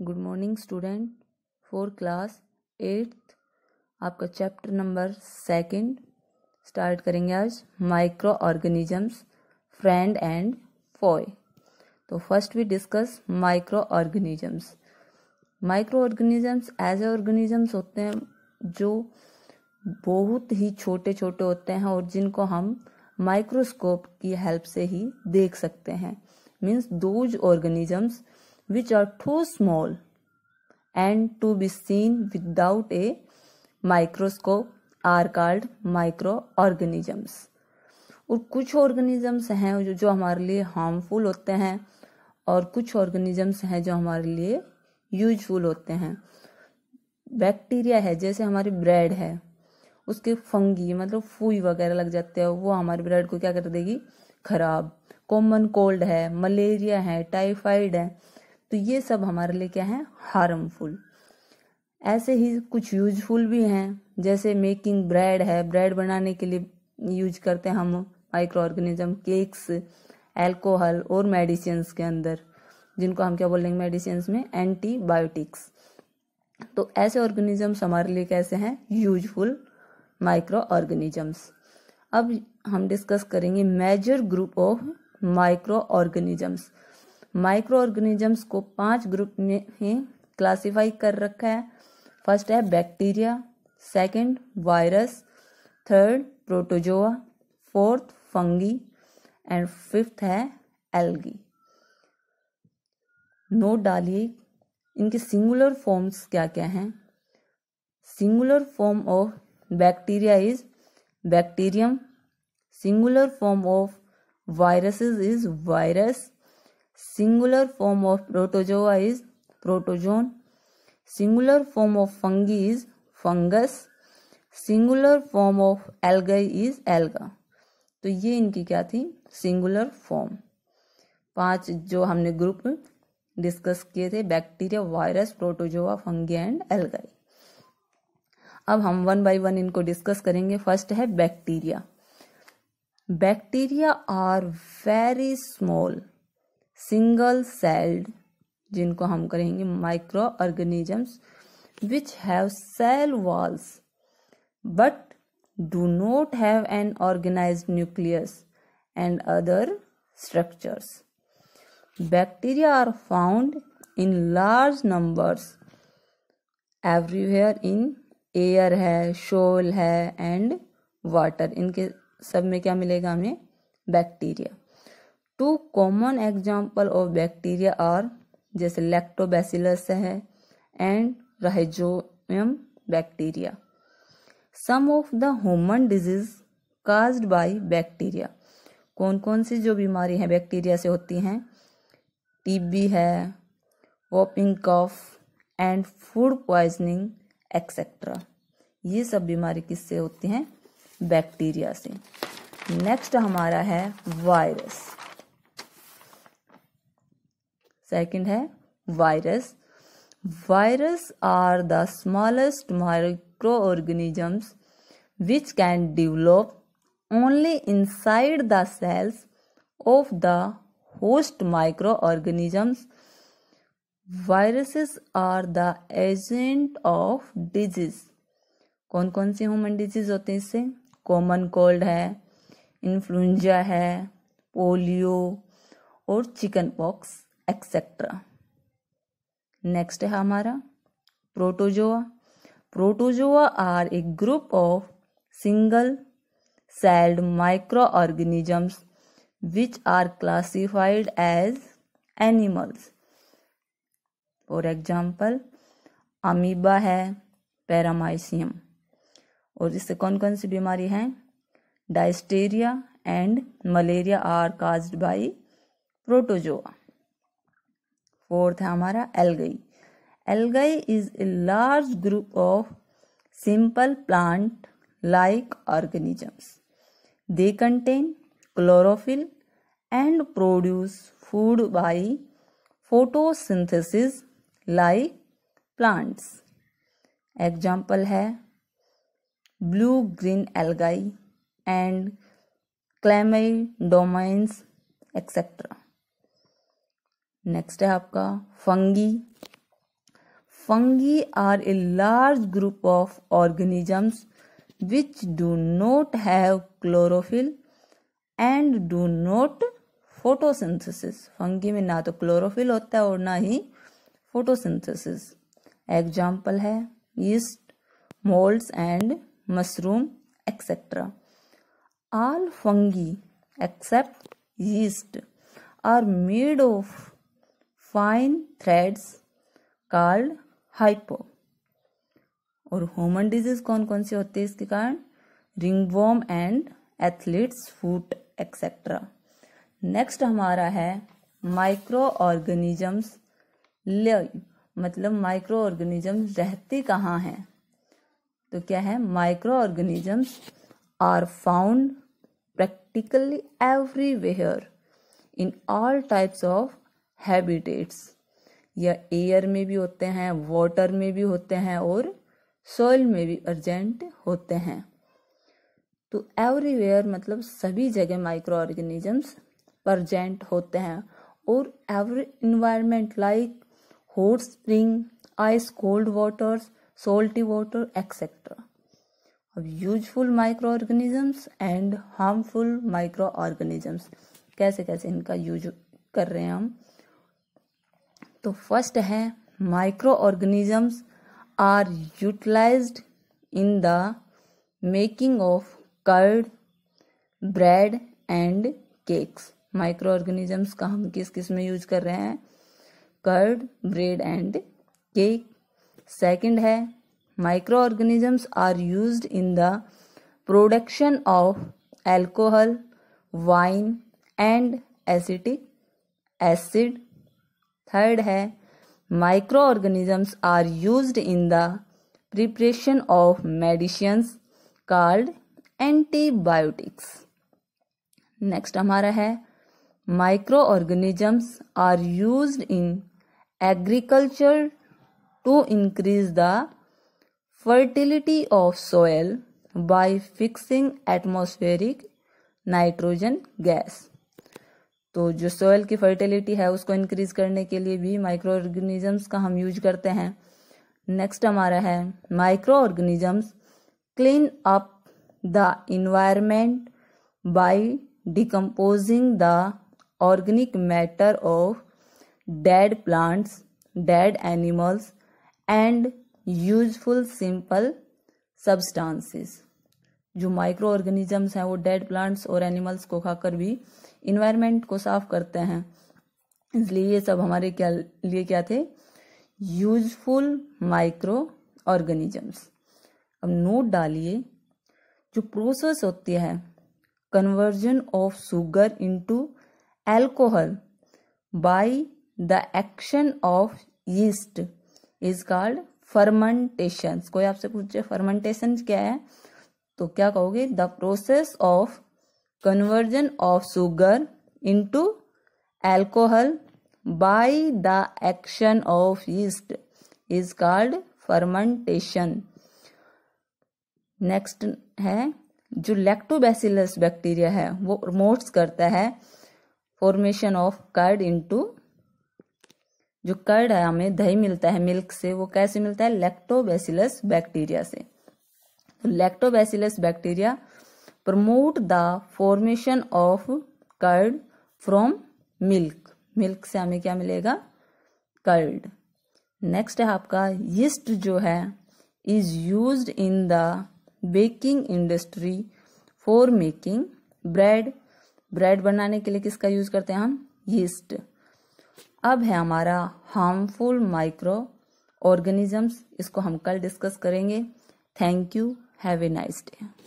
Good morning student for class eighth आपका chapter number second start करेंगे आज microorganisms friend and foe तो first we discuss microorganisms microorganisms as a organisms होते हैं जो बहुत ही छोटे छोटे होते हैं और जिनको हम माइक्रोस्कोप की हेल्प से ही देख सकते हैं means those organisms which are too small and to be seen without a microscope are called microorganisms और कुछ ऑर्गेनिजम्स हैं जो जो हमारे लिए हार्मफुल होते हैं और कुछ ऑर्गेनिजम्स हैं जो हमारे लिए यूजफुल होते हैं बैक्टीरिया है जैसे हमारी ब्रेड है उसके फंगी मतलब फूई वगैरह लग जाते हैं वो हमारे ब्रेड को क्या कर देगी खराब कॉमन कोल्ड है मलेरिया है टाइफाइड है तो ये सब हमारे लिए क्या है हार्मफुल ऐसे ही कुछ यूजफुल भी हैं जैसे मेकिंग ब्रेड है ब्रेड बनाने के लिए यूज करते हैं हम माइक्रो ऑर्गेनिज्म केक्स एल्कोहल और मेडिसिन के अंदर जिनको हम क्या बोलेंगे मेडिसिन में एंटीबायोटिक्स तो ऐसे ऑर्गेनिजम्स हमारे लिए कैसे हैं यूजफुल माइक्रो ऑर्गेनिजम्स अब हम डिस्कस करेंगे major group of microorganisms microorganisms को पांच ग्रुप में ही क्लासिफाई कर रखा है फर्स्ट है bacteria second virus third protozoa fourth fungi and fifth है एल्गी नोट डालिए इनके सिंगुलर फॉर्म्स क्या क्या हैं singular form of bacteria is bacterium singular form of viruses is virus Singular form of protozoa is protozoan. Singular form of fungi is fungus. Singular form of alga is alga तो ये इनकी क्या थी singular form पांच जो हमने group discuss किए थे bacteria virus protozoa fungi and algae अब हम वन बाय वन इनको डिस्कस करेंगे फर्स्ट है bacteria bacteria are very small single celled जिनको हम करेंगे microorganisms which have cell walls but do not have an organize nucleus and other structures bacteria are found in large numbers everywhere in air है soil है and water इनके सब में क्या मिलेगा हमें bacteria two common example of bacteria are जैसे lactobacillus है and rhizobium bacteria some of the human disease cause by bacteria कौन कौन सी जो बीमारी हैं बैक्टीरिया से होती हैं टीबी है whooping cough and food poisoning etcetera ये सब बीमारी किससे होती हैं बैक्टीरिया से नेक्स्ट हमारा है वायरस सेकंड है virus virus are the smallest microorganisms which can develop only inside the cells of the host microorganisms viruses are the agent of disease कौन कौन से ह्यूमन डिजीज होते हैं इससे कॉमन कोल्ड है influenza है polio और chickenpox etcetera next है हमारा protozoa protozoa are a group of single celled microorganisms which are classified as animals for example amoeba है पैरामाइसियम और इससे कौन कौन सी बीमारी हैं dysentery and malaria are caused by protozoa fourth है हमारा algae algae is a large group of simple plant like organisms they contain chlorophyll and produce food by photosynthesis like plants example है blue green algae and chlamydomonas etcetera next है आपका fungi fungi are a large group of organisms which do not have chlorophyll and do not photosynthesis fungi में ना तो chlorophyll होता है और ना ही फोटोसिंथेसिस एग्जाम्पल है yeast moulds and mushroom etcetera all fungi except yeast are made of fine threads called hyphae और ह्यूमन डिजीज कौन कौन सी होती है इसके कारण ringworm and athlete's foot etcetera next हमारा है माइक्रो ऑर्गेनिजम्स मतलब माइक्रो ऑर्गेनिज्म रहते कहाँ हैं तो क्या है microorganisms are found practically everywhere in all types of habitats या एयर में भी होते हैं वाटर में भी होते हैं और सॉइल में भी अर्जेंट होते हैं तो एवरीवेयर मतलब सभी जगह माइक्रो ऑर्गेनिजम्स प्रजेंट होते हैं और every environment like hot spring ice cold waters salty water etcetera अब useful microorganisms and harmful microorganisms कैसे कैसे इनका यूज कर रहे हैं हम तो फर्स्ट है microorganisms are utilized in the making of curd bread and cakes microorganisms का हम किस किस में यूज कर रहे हैं curd bread and cake second है microorganisms are used in the production of alcohol wine and acetic acid third है microorganisms are use in the preparation of medicine called antibiotics next हमारा है microorganisms are use in agriculture to increase the fertility of soil by fixing atmospheric nitrogen gas तो जो soil की fertility है उसको increase करने के लिए भी माइक्रो ऑर्गेनिजम्स का हम यूज करते हैं नेक्स्ट हमारा है microorganisms clean up the environment by decomposing the organic matter of dead plants dead animals and useful simple substances जो माइक्रो ऑर्गेनिजम्स हैं वो डेड प्लांट्स और एनिमल्स को खाकर भी इन्वायरमेंट को साफ करते हैं इसलिए ये सब हमारे क्या लिए क्या थे यूजफुल माइक्रो ऑर्गेनिजम्स अब नोट डालिए जो प्रोसेस होती है conversion of sugar into alcohol by the action of yeast is called fermentation कोई आपसे पूछे फर्मेंटेशन क्या है तो क्या कहोगे the process of conversion of sugar into alcohol by the action of yeast is called fermentation next है जो लैक्टोबैसिलस बैक्टीरिया है वो प्रमोट्स करता है फॉर्मेशन ऑफ कर्ड इनटू जो कर्ड है हमें दही मिलता है मिल्क से वो कैसे मिलता है लैक्टोबैसिलस बैक्टीरिया से lactobacillus bacteria promote the formation of curd from milk milk से हमें क्या मिलेगा कर्ड नेक्स्ट है आपका यस्ट जो है is use in the baking industry for making bread bread बनाने के लिए किसका यूज करते हैं हम यस्ट अब है हमारा हार्मफुल माइक्रो ऑर्गेनिजम्स इसको हम कल डिस्कस करेंगे thank you Have a nice day.